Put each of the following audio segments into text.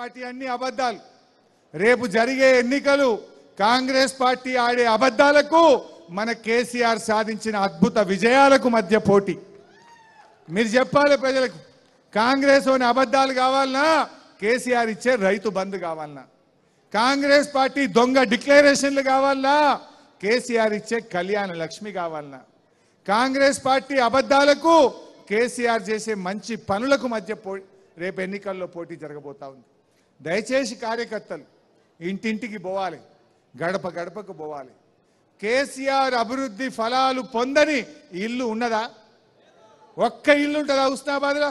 party అన్ని అబద్ధాలు రేపు జరిగే ఎన్నికలు కాంగ్రెస్ పార్టీ ఆడే అబద్ధాలకు మన కేసీఆర్ సాధించిన అద్భుత విజయాలకు మధ్య పోటీ మీరు చెప్పాలి ప్రజలకు కాంగ్రెస్ అని అబద్ధాలు కావాలన్నా కేసీఆర్ ఇచ్చే రైతు బంద్ కావాలన్నా కాంగ్రెస్ పార్టీ దొంగ డిక్లరేషన్లు కావాలన్నా కేసీఆర్ ఇచ్చే కళ్యాణ లక్ష్మి కావాలన్నా కాంగ్రెస్ పార్టీ అబద్ధాలకు కేసీఆర్ చేసే మంచి పనులకు మధ్య పో రేపు ఎన్నికల్లో పోటీ జరగబోతా ఉంది దయచేసి కార్యకర్తలు ఇంటింటికి పోవాలి గడప గడపకు పోవాలి కేసీఆర్ అభివృద్ధి ఫలాలు పొందని ఇల్లు ఉన్నదా ఒక్క ఇల్లు ఉంటుందా హుస్నాబాద్లో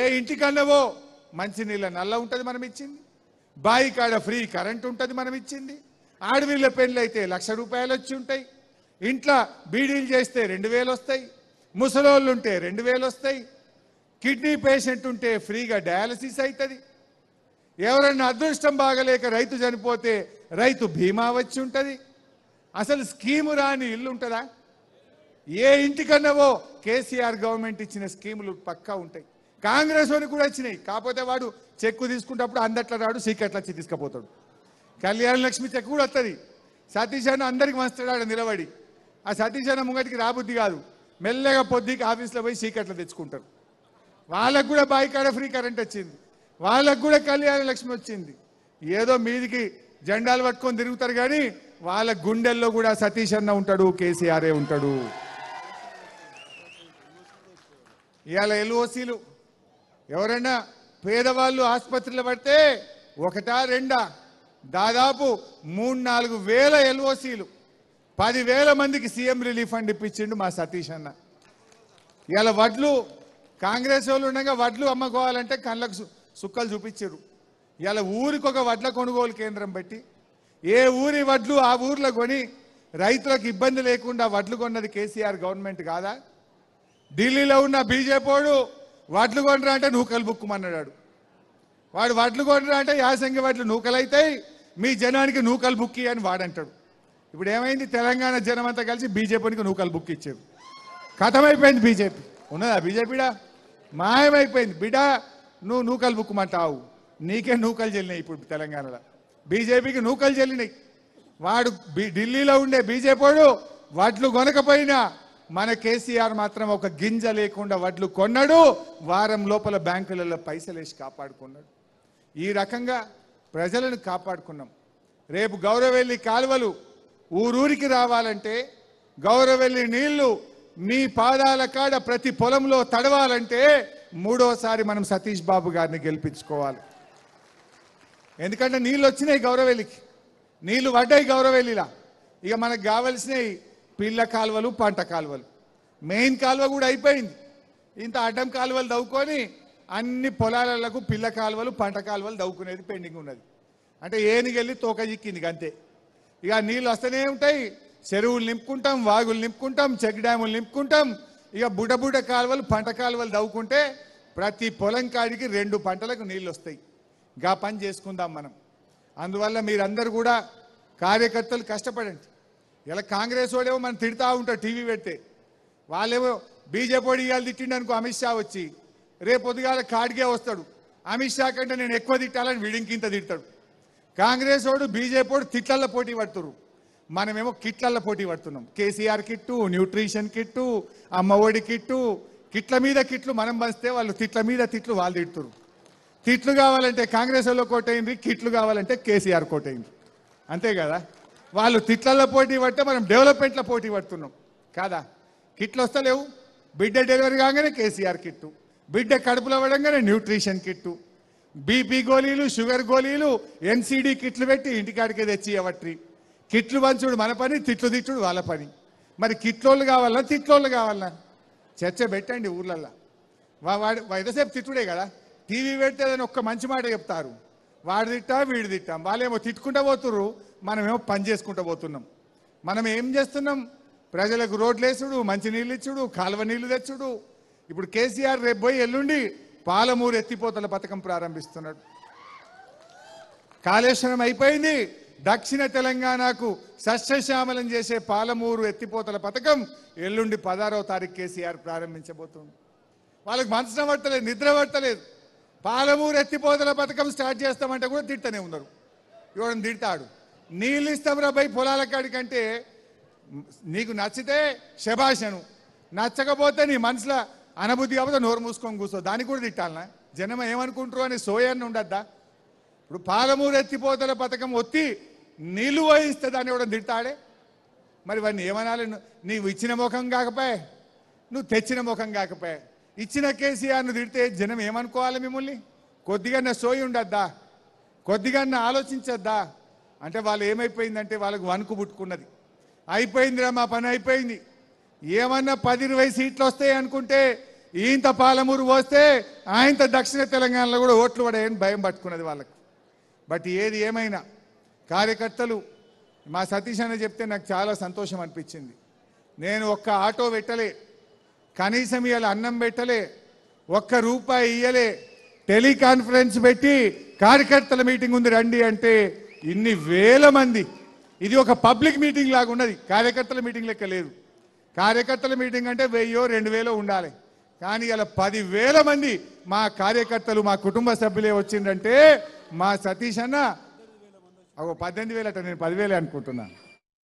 ఏ ఇంటికన్నవో మంచినీళ్ళ నల్ల ఉంటుంది మనం ఇచ్చింది బాయి కాడ ఫ్రీ కరెంట్ ఉంటుంది మనం ఇచ్చింది ఆడవిళ్ళ పెళ్ళి అయితే లక్ష రూపాయలు వచ్చి ఉంటాయి ఇంట్లో బీడీలు చేస్తే రెండు వేలు వస్తాయి ముసలోళ్ళు ఉంటే రెండు వేలు వస్తాయి కిడ్నీ పేషెంట్ ఉంటే ఫ్రీగా డయాలసిస్ అవుతుంది ఎవరైనా అదృష్టం బాగలేక రైతు చనిపోతే రైతు బీమా వచ్చి ఉంటుంది అసలు స్కీము రాని ఇల్లు ఉంటుందా ఏ ఇంటికన్నావో కేసీఆర్ గవర్నమెంట్ ఇచ్చిన స్కీములు పక్కా ఉంటాయి కాంగ్రెస్ వాళ్ళు కూడా వచ్చినాయి కాకపోతే వాడు చెక్కు తీసుకుంటప్పుడు అందట్ల రాడు సీకట్ల వచ్చి తీసుకుపోతాడు కళ్యాణ లక్ష్మి చెక్కు కూడా వస్తుంది సతీష్ అన్న అందరికి మస్తాడు నిలబడి ఆ సతీష్ అన్న ముంగటికి రాబుద్ది కాదు మెల్లగా పొద్దుకి ఆఫీస్లో పోయి సీకట్లు తెచ్చుకుంటారు వాళ్ళకు కూడా బాయికాడ ఫ్రీ కరెంట్ వచ్చింది వాళ్ళకు కూడా కళ్యాణ లక్ష్మి వచ్చింది ఏదో మీదికి జెండాలు పట్టుకొని తిరుగుతారు కానీ వాళ్ళ గుండెల్లో కూడా సతీష్ అన్న ఉంటాడు కేసీఆరే ఉంటాడు ఇవాళ ఎల్ఓసీలు ఎవరైనా పేదవాళ్ళు ఆసుపత్రిలో పడితే ఒకటా రెండా దాదాపు మూడు నాలుగు వేల ఎల్ఓసీలు పదివేల మందికి సీఎం రిలీఫ్ ఫండ్ ఇప్పించిండు మా సతీష్ అన్న ఇవాళ వడ్లు కాంగ్రెస్ వాళ్ళు ఉండగా వడ్లు అమ్ముకోవాలంటే కళ్ళకు సుక్కలు చూపించారు ఇలా ఊరికి ఒక వడ్ల కొనుగోలు కేంద్రం పెట్టి ఏ ఊరి వడ్లు ఆ ఊర్లో కొని రైతులకు ఇబ్బంది లేకుండా వడ్లు కొన్నది కేసీఆర్ గవర్నమెంట్ కాదా ఢిల్లీలో ఉన్న బీజేపీడు వడ్లు కొనరా అంటే నూకలు బుక్కుమన్నాడు వాడు వడ్లు కొనరా అంటే యాసంగి వడ్లు నూకలైతాయి మీ జనానికి నూకలు బుక్కి అని వాడంటాడు ఇప్పుడు ఏమైంది తెలంగాణ జనం అంతా కలిసి బీజేపీకి నూకలు బుక్ ఇచ్చేవి కథమైపోయింది బీజేపీ ఉన్నదా బీజేపీడా మాయమైపోయింది బిడా నువ్వు నూకలు బుక్కుమంటావు నీకే నూకలు చెల్లినాయి ఇప్పుడు తెలంగాణలో బీజేపీకి నూకలు చెల్లినాయి వాడు ఢిల్లీలో ఉండే బీజేపీడు వడ్లు కొనకపోయినా మన కేసీఆర్ మాత్రం ఒక గింజ లేకుండా వడ్లు కొన్నాడు వారం లోపల బ్యాంకులలో పైసలేసి కాపాడుకున్నాడు ఈ రకంగా ప్రజలను కాపాడుకున్నాం రేపు గౌరవెల్లి కాలువలు ఊరూరికి రావాలంటే గౌరవెల్లి నీళ్లు మీ పాదాల కాడ ప్రతి పొలంలో తడవాలంటే మూడోసారి మనం సతీష్ బాబు గారిని గెలిపించుకోవాలి ఎందుకంటే నీళ్ళు వచ్చినాయి గౌరవేలికి నీళ్లు పడ్డాయి గౌరవేలిలా ఇక మనకు కావలసినవి పిల్ల కాలువలు పంట కాలువలు మెయిన్ కాలువ కూడా అయిపోయింది ఇంత అడ్డం కాలువలు దవ్వుకొని అన్ని పొలాలకు పిల్ల కాలువలు పంట కాలువలు దవ్వుకునేది పెండింగ్ ఉన్నది అంటే ఏనికెళ్ళి తోక చిక్కింది అంతే ఇక నీళ్ళు వస్తూనే ఉంటాయి చెరువులు నింపుకుంటాం వాగులు నింపుకుంటాం చెక్ డ్యాములు నింపుకుంటాం ఇక బుడబుడ కాలువలు పంట కాలువలు దవ్వుకుంటే ప్రతి పొలం కాడికి రెండు పంటలకు నీళ్ళు వస్తాయి గా పని చేసుకుందాం మనం అందువల్ల మీరందరూ కూడా కార్యకర్తలు కష్టపడండి ఇలా కాంగ్రెస్ వాడేమో మనం తిడతా ఉంటాం టీవీ పెడితే వాళ్ళేమో బీజేపీ వాడు ఇవాళ తిట్టిండు అనుకో అమిత్ షా వచ్చి రేపు పొద్దుగాల కాడికే వస్తాడు అమిత్ షా కంటే నేను ఎక్కువ తిట్టాలని వీడింకింత తిడతాడు కాంగ్రెస్ వాడు బీజేపీ వాడు తిట్లల్లో పోటీ పడుతురు మనమేమో కిట్లల్లో పోటీ పడుతున్నాం KCR kit nutrition kit Ammavodi kit కిట్ల మీద కిట్లు మనం పంచితే వాళ్ళు తిట్ల మీద తిట్లు వాళ్ళు తిడుతురు తిట్లు కావాలంటే కాంగ్రెస్ వాళ్ళు కోటైంది కిట్లు కావాలంటే కేసీఆర్ కోటైంది అంతే కదా వాళ్ళు తిట్లల్లో పోటీ పడితే మనం డెవలప్మెంట్లో పోటీ పడుతున్నాం కాదా కిట్లు వస్తలేవు బిడ్డ డెలివరీ కాగానే కేసీఆర్ కిట్టు బిడ్డ కడుపులో అవ్వడంగానే న్యూట్రిషన్ కిట్టు బీపీ గోళీలు షుగర్ గోళీలు ఎన్సీడీ కిట్లు పెట్టి ఇంటికాడికే తెచ్చి ఎవట్రీ కిట్లు పంచుడు మన పని తిట్లు తిట్టుడు వాళ్ళ పని మరి కిట్లోళ్ళు కావాలన్నా తిట్లోళ్ళు కావాలన్నా చర్చ పెట్టండి ఊర్లల్లో వాడు ఎంతసేపు తిట్టుడే కదా టీవీ పెడితే అని ఒక్క మంచి మాట చెప్తారు వాడు తిట్టా వీడు తిట్టాం వాళ్ళేమో తిట్టుకుంటూ పోతుర్రు మనమేమో పని చేసుకుంటూ పోతున్నాం మనం ఏం చేస్తున్నాం ప్రజలకు రోడ్లు వేసుడు మంచి నీళ్ళు ఇచ్చుడు కాలువ నీళ్లు తెచ్చుడు ఇప్పుడు కేసీఆర్ రేపు పోయి ఎల్లుండి పాలమూరు ఎత్తిపోతల పథకం ప్రారంభిస్తున్నాడు కాళేశ్వరం అయిపోయింది దక్షిణ తెలంగాణకు సస్యశ్యామలం చేసే పాలమూరు ఎత్తిపోతల పథకం ఎల్లుండి పదహారవ తారీఖు కేసీఆర్ ప్రారంభించబోతుంది వాళ్ళకి మనసు పడతలేదు నిద్ర పడతలేదు పాలమూరు ఎత్తిపోతల పథకం స్టార్ట్ చేస్తామంటే కూడా తిట్టనే ఉన్నారు ఇవ్వడం తిడతాడు నీళ్ళు ఇస్తాంరా బై పొలాల కాడికంటే నీకు నచ్చితే శభాషను నచ్చకపోతే నీ మనసులో అనుభూతి కాబట్టి నోరు మూసుకొని కూర్చో దానికి కూడా తిట్టాలనా జనం ఏమనుకుంటారు అని సోయాన్ని ఉండద్దా ఇప్పుడు పాలమూరు ఎత్తిపోతల పథకం ఒత్తి నీళ్లు వహిస్తే దాన్ని కూడా తిట్టాడే మరి వాడిని ఏమనాలి నీవు ఇచ్చిన ముఖం కాకపోయే నువ్వు తెచ్చిన ముఖం కాకపోయే ఇచ్చిన కేసీఆర్ను తిడితే జనం ఏమనుకోవాలి మిమ్మల్ని కొద్దిగా నా సోయి ఉండద్దా కొద్దిగా నా ఆలోచించద్దా అంటే వాళ్ళు ఏమైపోయిందంటే వాళ్ళకు వణుకు పుట్టుకున్నది అయిపోయిందిరా మా పని అయిపోయింది ఏమన్నా పది ఇరవై సీట్లు వస్తాయి అనుకుంటే ఈంత పాలమూరు పోస్తే ఆయంత దక్షిణ తెలంగాణలో కూడా ఓట్లు పడాయని భయం పట్టుకున్నది వాళ్ళకు బట్ ఏది ఏమైనా కార్యకర్తలు మా సతీష్ అని చెప్తే నాకు చాలా సంతోషం అనిపించింది నేను ఒక్క ఆటో పెట్టలే కనీసం ఇవాళ అన్నం పెట్టలే ఒక్క రూపాయి ఇయ్యలే టెలికాన్ఫరెన్స్ పెట్టి కార్యకర్తల మీటింగ్ ఉంది రండి అంటే ఇన్ని వేల మంది ఇది ఒక పబ్లిక్ మీటింగ్ లాగా ఉన్నది కార్యకర్తల మీటింగ్ లెక్క లేదు కార్యకర్తల మీటింగ్ అంటే వెయ్యో రెండు వేలో ఉండాలి కానీ ఇలా పదివేల మంది మా కార్యకర్తలు మా కుటుంబ సభ్యులే వచ్చిందంటే మా సతీష్ అన్న ఒక పద్దెనిమిది వేలు అట నేను పదివేలే అనుకుంటున్నాను